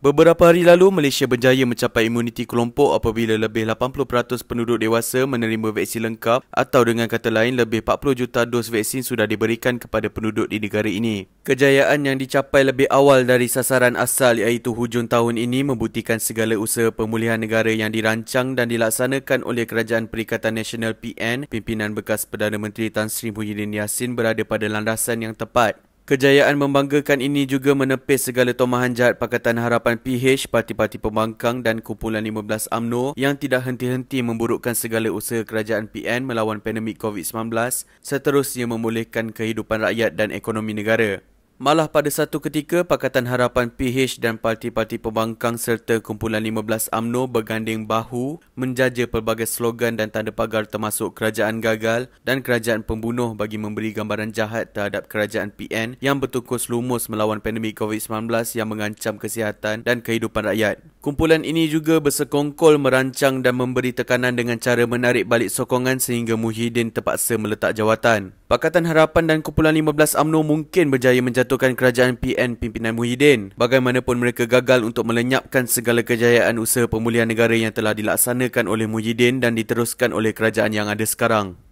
Beberapa hari lalu, Malaysia berjaya mencapai imuniti kelompok apabila lebih 80% penduduk dewasa menerima vaksin lengkap atau dengan kata lain lebih 40 juta dos vaksin sudah diberikan kepada penduduk di negara ini. Kejayaan yang dicapai lebih awal dari sasaran asal iaitu hujung tahun ini membuktikan segala usaha pemulihan negara yang dirancang dan dilaksanakan oleh Kerajaan Perikatan Nasional PN, pimpinan bekas Perdana Menteri Tan Sri Muhyiddin Yassin berada pada landasan yang tepat. Kejayaan membanggakan ini juga menepis segala tomahan jahat Pakatan Harapan PH, parti-parti pembangkang dan kumpulan 15 AMNO yang tidak henti-henti memburukkan segala usaha kerajaan PN melawan pandemik COVID-19 seterusnya memulihkan kehidupan rakyat dan ekonomi negara. Malah pada satu ketika, Pakatan Harapan PH dan parti-parti pembangkang serta kumpulan 15 AMNO berganding bahu menjaja pelbagai slogan dan tanda pagar termasuk kerajaan gagal dan kerajaan pembunuh bagi memberi gambaran jahat terhadap kerajaan PN yang bertukus lumus melawan pandemik COVID-19 yang mengancam kesihatan dan kehidupan rakyat. Kumpulan ini juga bersekongkol merancang dan memberi tekanan dengan cara menarik balik sokongan sehingga Muhyiddin terpaksa meletak jawatan. Pakatan Harapan dan Kumpulan 15 UMNO mungkin berjaya menjatuhkan kerajaan PN pimpinan Muhyiddin. Bagaimanapun mereka gagal untuk melenyapkan segala kejayaan usaha pemulihan negara yang telah dilaksanakan oleh Muhyiddin dan diteruskan oleh kerajaan yang ada sekarang.